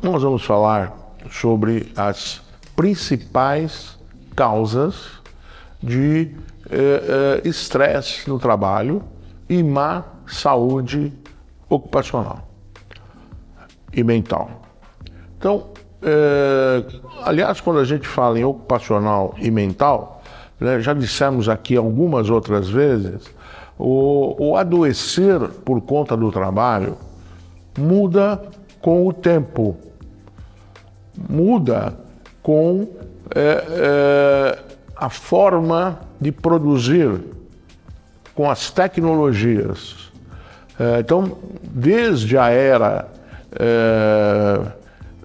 nós vamos falar sobre as principais causas de estresse eh, eh, no trabalho e má saúde ocupacional e mental. Então, eh, aliás, quando a gente fala em ocupacional e mental, né, já dissemos aqui algumas outras vezes, o, o adoecer por conta do trabalho muda com o tempo muda com é, é, a forma de produzir, com as tecnologias. É, então, desde a era é,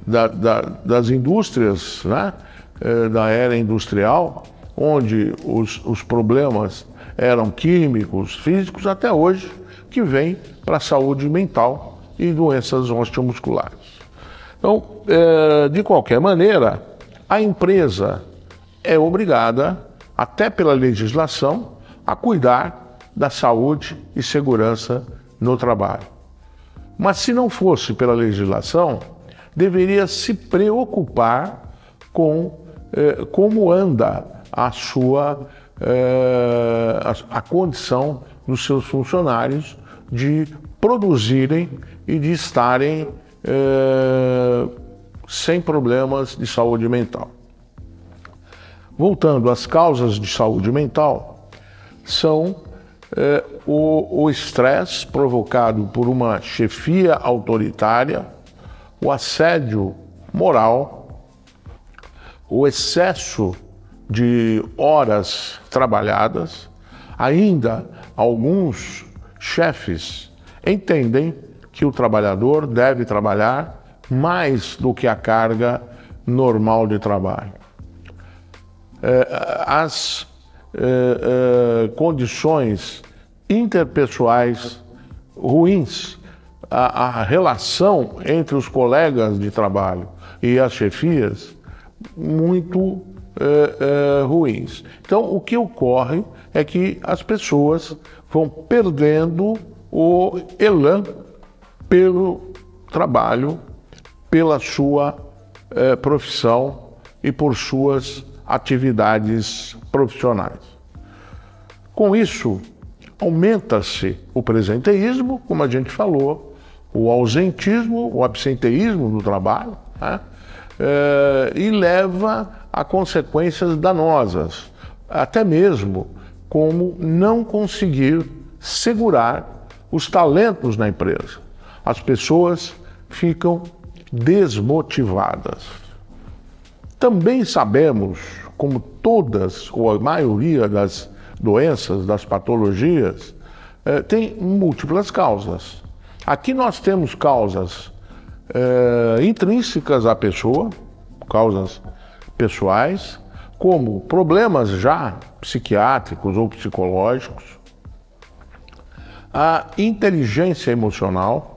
da, da, das indústrias, né, é, da era industrial, onde os, os problemas eram químicos, físicos, até hoje, que vem para a saúde mental e doenças osteomusculares. Então, é, de qualquer maneira, a empresa é obrigada, até pela legislação, a cuidar da saúde e segurança no trabalho. Mas se não fosse pela legislação, deveria se preocupar com é, como anda a sua é, a, a condição dos seus funcionários de produzirem e de estarem é, sem problemas de saúde mental. Voltando às causas de saúde mental, são é, o estresse provocado por uma chefia autoritária, o assédio moral, o excesso de horas trabalhadas. Ainda alguns chefes entendem que o trabalhador deve trabalhar mais do que a carga normal de trabalho. É, as é, é, condições interpessoais ruins, a, relação entre os colegas de trabalho e as chefias muito ruins. Então, o que ocorre é que as pessoas vão perdendo o elan pelo trabalho pela sua eh, profissão e por suas atividades profissionais. Com isso, aumenta-se o presenteísmo, como a gente falou, o ausentismo, o absenteísmo do trabalho, né? eh, e leva a consequências danosas, até mesmo como não conseguir segurar os talentos na empresa. As pessoas ficam desmotivadas. Também sabemos, como todas ou a maioria das doenças, das patologias, eh, tem múltiplas causas. Aqui nós temos causas eh, intrínsecas à pessoa, causas pessoais, como problemas já psiquiátricos ou psicológicos, a inteligência emocional,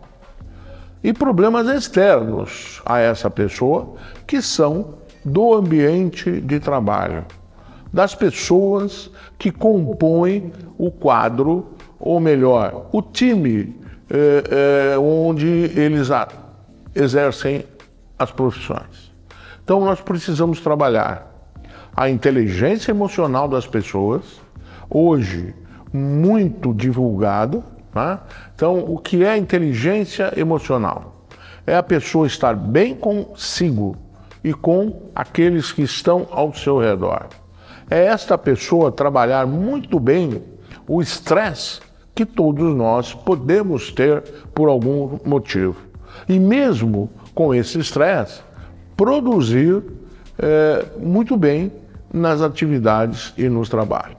e problemas externos a essa pessoa que são do ambiente de trabalho, das pessoas que compõem o quadro, ou melhor, o time é, é, onde eles a, exercem as profissões. Então nós precisamos trabalhar a inteligência emocional das pessoas, hoje muito divulgada, Tá? Então, o que é inteligência emocional? É a pessoa estar bem consigo e com aqueles que estão ao seu redor. É esta pessoa trabalhar muito bem o estresse que todos nós podemos ter por algum motivo. E mesmo com esse estresse, produzir é, muito bem nas atividades e nos trabalhos.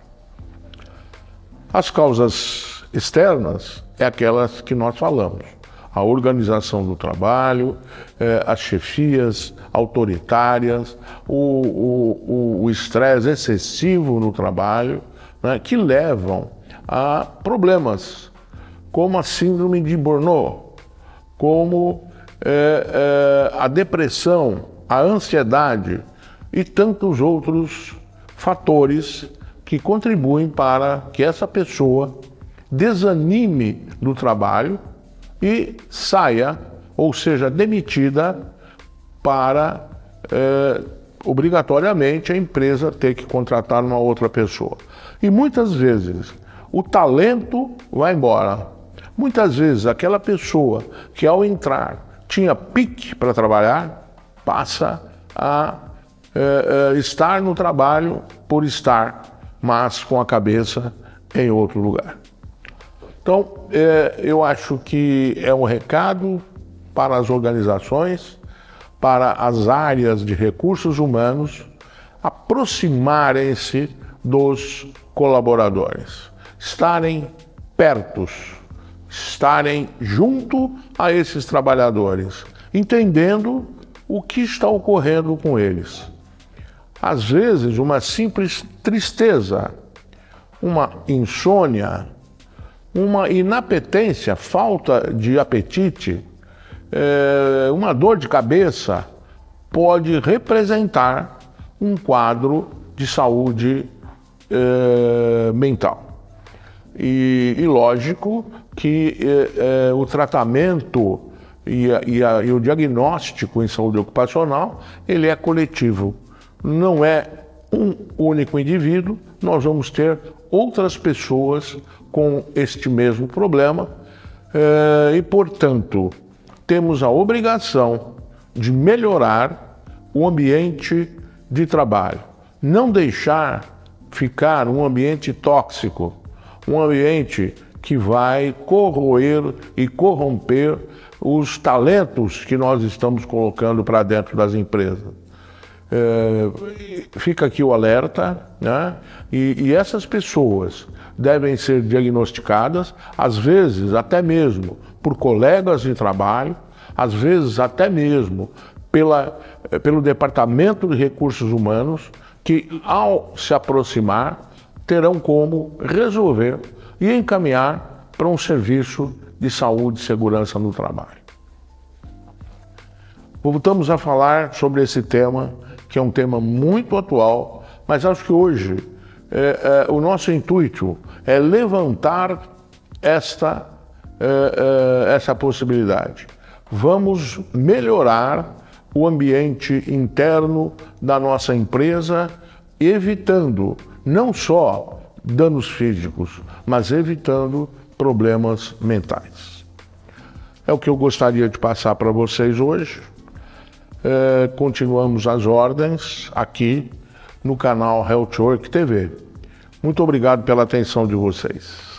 As causas externas é aquelas que nós falamos. A organização do trabalho, eh, as chefias autoritárias, o estresse excessivo no trabalho, né, que levam a problemas, como a síndrome de Burnout, como eh, eh, a depressão, a ansiedade e tantos outros fatores que contribuem para que essa pessoa desanime do trabalho e saia ou seja demitida para eh, obrigatoriamente a empresa ter que contratar uma outra pessoa. E muitas vezes o talento vai embora. Muitas vezes aquela pessoa que ao entrar tinha pique para trabalhar passa a eh, eh, estar no trabalho por estar, mas com a cabeça em outro lugar. Então, é, eu acho que é um recado para as organizações, para as áreas de recursos humanos aproximarem-se dos colaboradores, estarem pertos, estarem junto a esses trabalhadores, entendendo o que está ocorrendo com eles. Às vezes, uma simples tristeza, uma insônia, uma inapetência, falta de apetite, é, uma dor de cabeça, pode representar um quadro de saúde é, mental. E, e, lógico que é, é, o tratamento e, a, e, a, e o diagnóstico em saúde ocupacional ele é coletivo, não é um único indivíduo, nós vamos ter outras pessoas com este mesmo problema eh, e, portanto, temos a obrigação de melhorar o ambiente de trabalho, não deixar ficar um ambiente tóxico, um ambiente que vai corroer e corromper os talentos que nós estamos colocando para dentro das empresas. É, fica aqui o alerta, né? E, e, essas pessoas devem ser diagnosticadas, às vezes até mesmo por colegas de trabalho, às vezes até mesmo pela, pelo Departamento de Recursos Humanos, que ao se aproximar terão como resolver e encaminhar para um serviço de saúde e segurança no trabalho. Voltamos a falar sobre esse tema que é um tema muito atual, mas acho que hoje é, é, o nosso intuito é levantar esta, é, é, essa possibilidade. Vamos melhorar o ambiente interno da nossa empresa, evitando não só danos físicos, mas evitando problemas mentais. É o que eu gostaria de passar para vocês hoje. Eh, continuamos as ordens aqui no canal Health Work TV. Muito obrigado pela atenção de vocês.